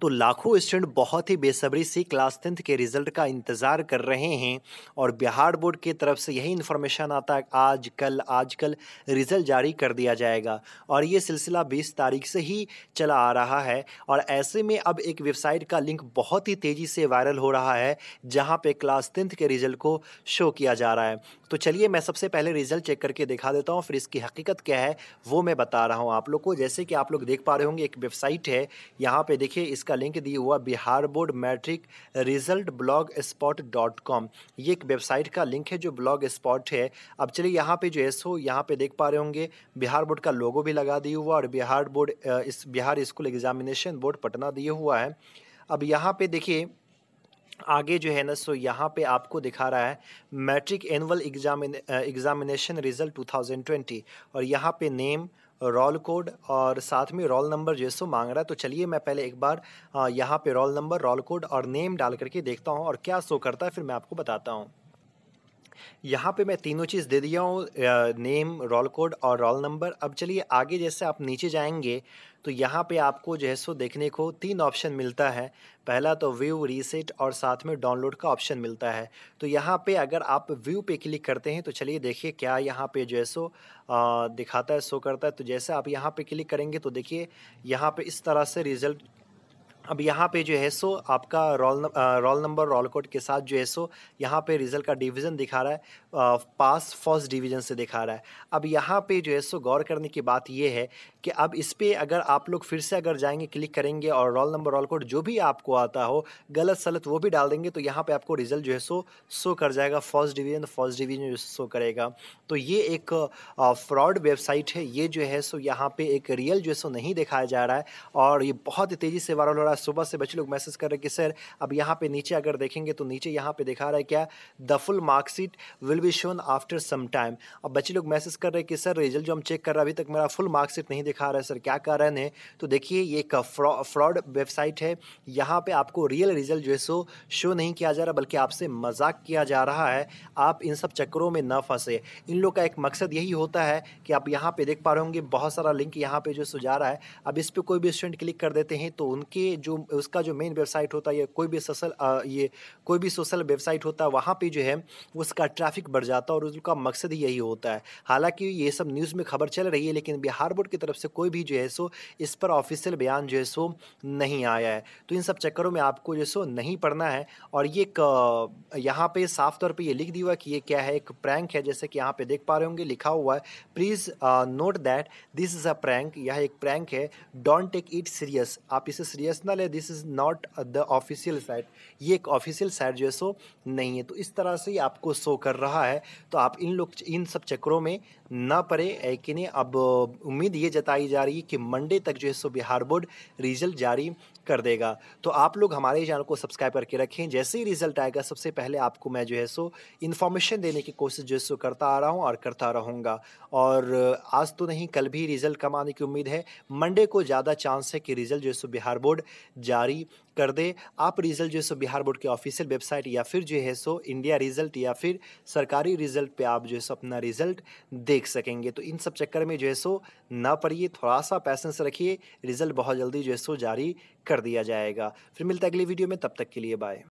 तो लाखों स्टूडेंट बहुत ही बेसब्री से क्लास टेंथ के रिजल्ट का इंतज़ार कर रहे हैं और बिहार बोर्ड की तरफ से यही इन्फॉर्मेशन आता है आज कल आज कल रिज़ल्ट जारी कर दिया जाएगा और ये सिलसिला बीस तारीख से ही चला आ रहा है और ऐसे में अब एक वेबसाइट का लिंक बहुत ही तेज़ी से वायरल हो रहा है जहाँ पर क्लास टेंथ के रिज़ल्ट को शो किया जा रहा है तो चलिए मैं सबसे पहले रिज़ल्ट चेक करके दिखा देता हूँ फिर इसकी हकीकत क्या है वो मैं बता रहा हूँ आप लोग को जैसे कि आप लोग देख पा रहे होंगे एक वेबसाइट है यहाँ पर देखिए इसका का लिंक दिया हुआ Bihar board matric result blogspot dot com ये एक वेबसाइट का लिंक है जो ब्लॉग स्पॉट है अब चलिए यहाँ पे जो एस हो यहाँ पे देख पा रहे होंगे बिहार बोर्ड का लोगो भी लगा दिया हुआ और बिहार बोर्ड इस Bihar school examination board Patna दिए हुआ है अब यहाँ पे देखिए आगे जो है ना सो यहाँ पे आपको दिखा रहा है matric annual examine examination result 2020 और यहाँ पे नेम रोल कोड और साथ में रोल नंबर जो मांग रहा है तो चलिए मैं पहले एक बार यहाँ पे रोल नंबर रोल कोड और नेम डाल करके देखता हूँ और क्या शो करता है फिर मैं आपको बताता हूँ यहाँ पे मैं तीनों चीज़ दे दिया हूँ नेम रोल कोड और रोल नंबर अब चलिए आगे जैसे आप नीचे जाएंगे तो यहाँ पे आपको जो है सो देखने को तीन ऑप्शन मिलता है पहला तो व्यू रीसेट और साथ में डाउनलोड का ऑप्शन मिलता है तो यहाँ पे अगर आप व्यू पे क्लिक करते हैं तो चलिए देखिए क्या यहाँ पे जो है सो दिखाता है शो करता है तो जैसे आप यहाँ पे क्लिक करेंगे तो देखिए यहाँ पे इस तरह से रिजल्ट अब यहाँ पे जो है सो आपका roll roll number roll code के साथ जो है सो यहाँ पे रिजल्ट का डिवीज़न दिखा रहा है आ, पास फर्स्ट डिवीज़न से दिखा रहा है अब यहाँ पे जो है सो गौर करने की बात ये है कि अब इस पर अगर आप लोग फिर से अगर जाएंगे क्लिक करेंगे और रोल नंबर रोल कोड जो भी आपको आता हो गलत सलत वो भी डाल देंगे तो यहाँ पर आपको रिजल्ट जो है सो शो कर जाएगा first division first division show करेगा तो ये एक फ्रॉड वेबसाइट है ये जो है सो यहाँ पर एक रियल जो है सो नहीं दिखाया जा रहा है और ये बहुत ही तेज़ी से वायरल हो रहा है सुबह से बच्चे लोग मैसेज कर रहे हैं कि सर अब यहाँ पे नीचे अगर देखेंगे तो नीचे यहाँ पे दिखा रहा है क्या the full marksheet will be shown after some time अब बच्चे लोग मैसेज कर रहे हैं कि सर रिजल्ट जो हम चेक कर रहे हैं अभी तक मेरा फुल मार्कशीट नहीं दिखा रहा है सर क्या कारण है तो देखिए ये एक फ्रॉड वेबसाइट है यहाँ पर आपको रियल रिजल्ट जो है सो शो नहीं किया जा रहा बल्कि आपसे मजाक किया जा रहा है आप इन सब चक्करों में न फंसे इन लोग का एक मकसद यही होता है कि आप यहाँ पे देख पा रहे होंगे बहुत सारा लिंक यहाँ पे जो सो जा रहा है अब इस पर कोई भी स्टूडेंट क्लिक कर देते हैं तो उनके जो उसका जो मेन वेबसाइट होता है या कोई भी सोशल ये कोई भी सोशल वेबसाइट होता है वहाँ पर जो है उसका ट्रैफिक बढ़ जाता है और उसका मकसद ही यही होता है हालांकि ये सब न्यूज़ में खबर चल रही है लेकिन बिहार बोर्ड की तरफ से कोई भी जो है सो इस पर ऑफिशियल बयान जो है सो नहीं आया है तो इन सब चक्करों में आपको जो है सो नहीं पढ़ना है और ये एक यहाँ पे साफ तौर पे ये लिख दिया हुआ कि ये क्या है एक प्रैंक है जैसे कि यहाँ पे देख पा रहे होंगे लिखा हुआ है please note that this is a prank यह एक प्रैंक है डोंट टेक इट सीरियस आप इसे सीरियस पर्सनल है this is not the official site ये एक ऑफिशियल साइट जो है सो नहीं है तो इस तरह से आपको शो कर रहा है तो आप इन लोग इन सब चक्रों में ना पड़े कि नहीं अब उम्मीद ये जताई जा रही है कि मंडे तक जो है सो बिहार बोर्ड रिजल्ट जारी कर देगा तो आप लोग हमारे चैनल को सब्सक्राइब करके रखें जैसे ही रिजल्ट आएगा सबसे पहले आपको मैं जो है सो इन्फॉर्मेशन देने की कोशिश जो है सो करता आ रहा हूँ और करता रहूँगा और आज तो नहीं कल भी रिजल्ट कम आने की उम्मीद है मंडे को ज़्यादा चांस है कि रिजल्ट जो है सो बिहार बोर्ड जारी कर दे आप रिज़ल्ट जो है सो बिहार बोर्ड के ऑफिशियल वेबसाइट या फिर जो है सो इंडिया रिज़ल्ट या फिर सरकारी रिज़ल्ट पे आप जो है सो अपना रिज़ल्ट देख सकेंगे तो इन सब चक्कर में जो है सो ना पड़िए थोड़ा सा पैसेंस रखिए रिज़ल्ट बहुत जल्दी जो है सो जारी कर दिया जाएगा फिर मिलता है अगली वीडियो में तब तक के लिए बाय